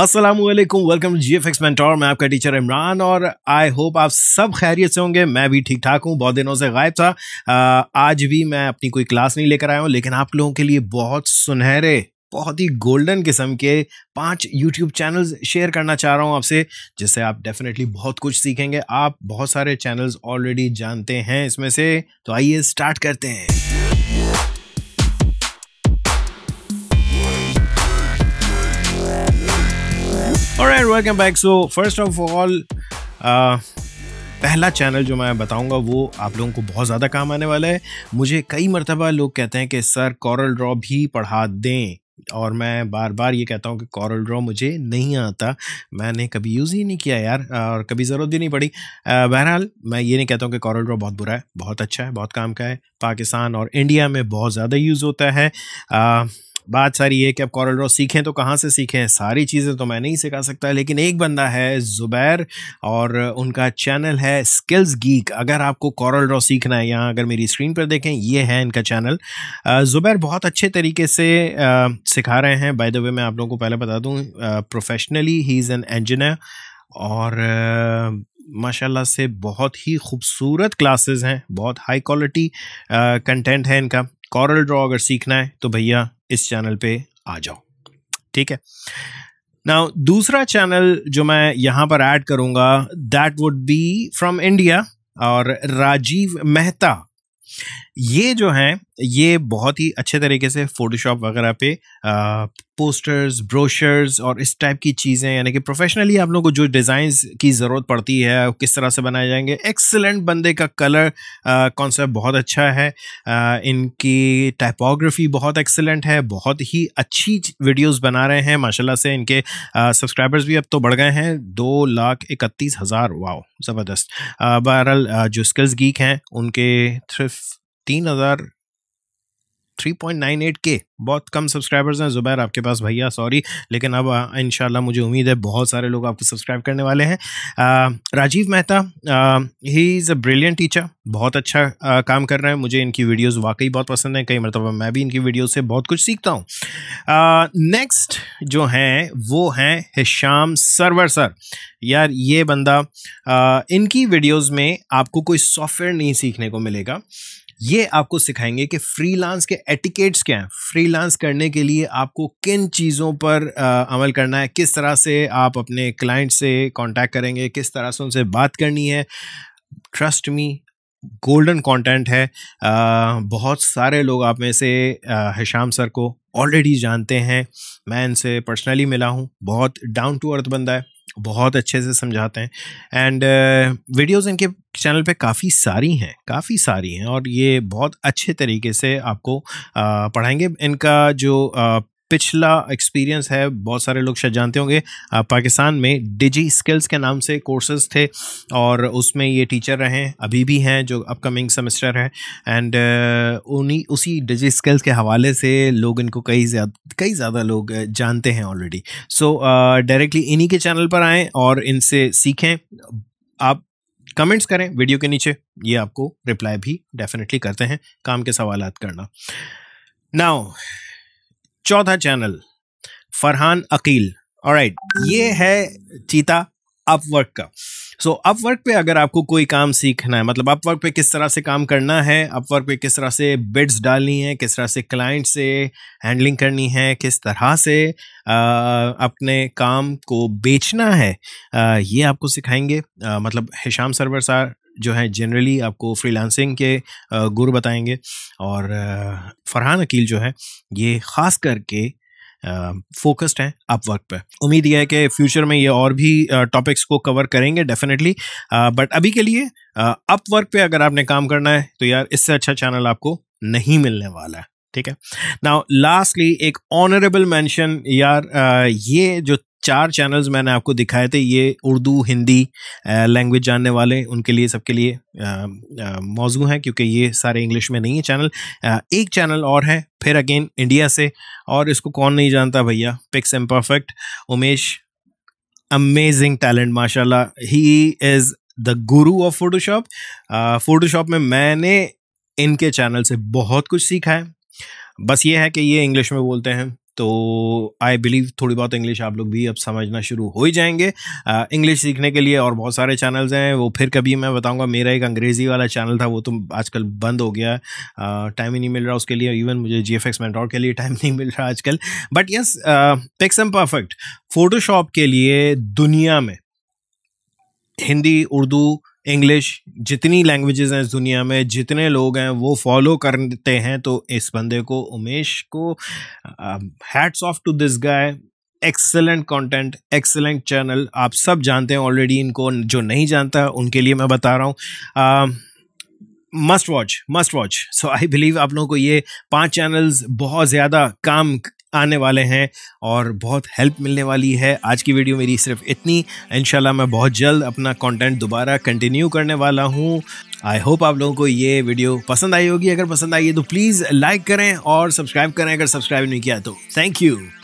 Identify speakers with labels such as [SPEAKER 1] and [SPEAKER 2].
[SPEAKER 1] Aslam welcome G F X Mentor मैं आपका teacher Imran और आई होप आप सब खैरियत से होंगे मैं भी ठीक ठाक हूँ बहुत दिनों से गायब था आज भी मैं अपनी कोई क्लास नहीं लेकर आया हूँ लेकिन आप लोगों के लिए बहुत सुनहरे बहुत ही गोल्डन किस्म के पांच यूट्यूब चैनल्स शेयर करना चाह रहा हूँ आपसे जिससे आप डेफिनेटली बहुत कुछ सीखेंगे आप बहुत सारे चैनल्स ऑलरेडी जानते हैं इसमें से तो आइए स्टार्ट करते हैं और welcome back so first of all पहला चैनल जो मैं बताऊंगा वो आप लोगों को बहुत ज़्यादा काम आने वाला है मुझे कई मरतबा लोग कहते हैं कि सर कॉरल ड्रॉ भी पढ़ा दें और मैं बार बार ये कहता हूँ कि कॉरल ड्रॉ मुझे नहीं आता मैंने कभी यूज़ ही नहीं किया यार और कभी ज़रूरत भी नहीं पड़ी uh, बहरहाल मैं ये नहीं कहता हूँ कि कॉरल ड्रॉ बहुत बुरा है बहुत अच्छा है बहुत काम का है पाकिस्तान और इंडिया में बहुत ज़्यादा यूज़ होता है आ, uh, बात सारी है कि अब कॉरल ड्रॉ सीखें तो कहाँ से सीखें सारी चीज़ें तो मैं नहीं सिखा सकता लेकिन एक बंदा है ज़ुबैर और उनका चैनल है स्किल्स गीक अगर आपको कॉरल ड्रॉ सीखना है यहाँ अगर मेरी स्क्रीन पर देखें ये है इनका चैनल ज़ुबैर बहुत अच्छे तरीके से सिखा रहे हैं बाय द वे मैं आप लोगों को पहले बता दूँ professionally he is an engineer और माशाल्लाह से बहुत ही खूबसूरत क्लासेस हैं बहुत हाई क्वालिटी कंटेंट है इनका कॉरल ड्रॉ अगर सीखना है तो भैया इस चैनल पे आ जाओ ठीक है ना दूसरा चैनल जो मैं यहाँ पर ऐड करूँगा that would be from India और राजीव मेहता ये जो हैं ये बहुत ही अच्छे तरीके से फोटोशॉप वगैरह पे आ, पोस्टर्स ब्रोशर्स और इस टाइप की चीज़ें यानी कि प्रोफेशनली आप लोगों को जो डिज़ाइंस की ज़रूरत पड़ती है किस तरह से बनाए जाएंगे एक्सेलेंट बंदे का कलर कॉन्सेप्ट बहुत अच्छा है आ, इनकी टाइपोग्राफी बहुत एक्सेलेंट है बहुत ही अच्छी वीडियोस बना रहे हैं माशाल्लाह से इनके सब्सक्राइबर्स भी अब तो बढ़ गए हैं दो लाख इकतीस हज़ार वाओ ज़बरदस्त बहरहाल जो स्किल्स गीक हैं उनके थ्रिफ तीन हजार थ्री पॉइंट नाइन एट के बहुत कम सब्सक्राइबर्स हैं ज़ुबैर आपके पास भैया सॉरी लेकिन अब इन मुझे उम्मीद है बहुत सारे लोग आपको सब्सक्राइब करने वाले हैं Rajiv Mehta he is a brilliant teacher बहुत अच्छा आ, काम कर रहे हैं मुझे इनकी वीडियोस वाकई बहुत पसंद हैं कई मरतबा मैं भी इनकी वीडियोस से बहुत कुछ सीखता हूँ नेक्स्ट जो हैं वो हैं हिशाम सरवर सर यार ये बंदा आ, इनकी वीडियोज़ में आपको कोई सॉफ्टवेयर नहीं सीखने को मिलेगा ये आपको सिखाएंगे कि फ्रीलांस के एटिकेट्स क्या हैं फ्रीलांस करने के लिए आपको किन चीज़ों पर आ, अमल करना है किस तरह से आप अपने क्लाइंट से कांटेक्ट करेंगे किस तरह से उनसे बात करनी है ट्रस्ट मी गोल्डन कंटेंट है आ, बहुत सारे लोग आप में से हिशाम सर को ऑलरेडी जानते हैं मैं इनसे पर्सनली मिला हूँ बहुत डाउन टू अर्थ बंदा है बहुत अच्छे से समझाते हैं एंड वीडियोस uh, इनके चैनल पे काफ़ी सारी हैं काफ़ी सारी हैं और ये बहुत अच्छे तरीके से आपको uh, पढ़ाएंगे इनका जो uh, पिछला एक्सपीरियंस है बहुत सारे लोग शायद जानते होंगे पाकिस्तान में डिजी स्किल्स के नाम से कोर्सेज थे और उसमें ये टीचर रहे अभी भी हैं जो अपकमिंग सेमेस्टर है एंड उन्हीं उसी डिजी स्किल्स के हवाले से लोग इनको कई ज़्यादा कई ज़्यादा लोग जानते हैं ऑलरेडी सो डायरेक्टली इन्हीं के चैनल पर आएँ और इनसे सीखें आप कमेंट्स करें वीडियो के नीचे ये आपको रिप्लाई भी डेफिनेटली करते हैं काम के सवाल करना नाउ चौथा चैनल फरहान अकील और राइट ये है चीता अपवर्क का सो so, अपवर्क पे अगर आपको कोई काम सीखना है मतलब अपवर्क पे किस तरह से काम करना है अपवर्क पे किस तरह से बिड्स डालनी है किस तरह से क्लाइंट से हैंडलिंग करनी है किस तरह से आ, अपने काम को बेचना है आ, ये आपको सिखाएंगे आ, मतलब हिशाम सरवर सर जो है जनरली आपको फ्रीलांसिंग के गुरु बताएंगे और फरहान अकील जो है ये ख़ास करके फोकस्ड हैं अपवर्क पर उम्मीद यह है कि फ्यूचर में ये और भी टॉपिक्स को कवर करेंगे डेफिनेटली बट अभी के लिए अपवर्क पे अगर आपने काम करना है तो यार इससे अच्छा चैनल आपको नहीं मिलने वाला है ठीक है नाउ लास्टली एक ऑनरेबल मेंशन यार आ, ये जो चार चैनल्स मैंने आपको दिखाए थे ये उर्दू हिंदी लैंग्वेज जानने वाले उनके लिए सबके लिए मौजू हैं क्योंकि ये सारे इंग्लिश में नहीं है चैनल एक चैनल और है फिर अगेन इंडिया से और इसको कौन नहीं जानता भैया PiXimperfect Umesh amazing talent माशाल्लाह he is the guru of Photoshop Photoshop में मैंने इनके चैनल से बहुत कुछ सीखा है बस ये है कि ये इंग्लिश में बोलते हैं तो आई बिलीव थोड़ी बहुत इंग्लिश आप लोग भी अब समझना शुरू हो ही जाएंगे इंग्लिश सीखने के लिए और बहुत सारे चैनल्स हैं वो फिर कभी मैं बताऊंगा मेरा एक अंग्रेज़ी वाला चैनल था वो तो आजकल बंद हो गया टाइम ही नहीं मिल रहा उसके लिए इवन मुझे जी एफ एक्स के लिए टाइम नहीं मिल रहा आजकल but PiXimperfect Photoshop के लिए दुनिया में हिंदी उर्दू इंग्लिश जितनी लैंग्वेजेस हैं इस दुनिया में जितने लोग हैं वो फॉलो करते हैं तो इस बंदे को उमेश को hats off to this guy excellent content excellent channel आप सब जानते हैं ऑलरेडी इनको जो नहीं जानता उनके लिए मैं बता रहा हूँ must watch must watch so I believe आप लोगों को ये पांच चैनल्स बहुत ज़्यादा काम आने वाले हैं और बहुत हेल्प मिलने वाली है आज की वीडियो मेरी सिर्फ इतनी इन मैं बहुत जल्द अपना कंटेंट दोबारा कंटिन्यू करने वाला हूँ आई होप आप लोगों को ये वीडियो पसंद आई होगी अगर पसंद आई है तो प्लीज़ लाइक करें और सब्सक्राइब करें अगर सब्सक्राइब नहीं किया तो थैंक यू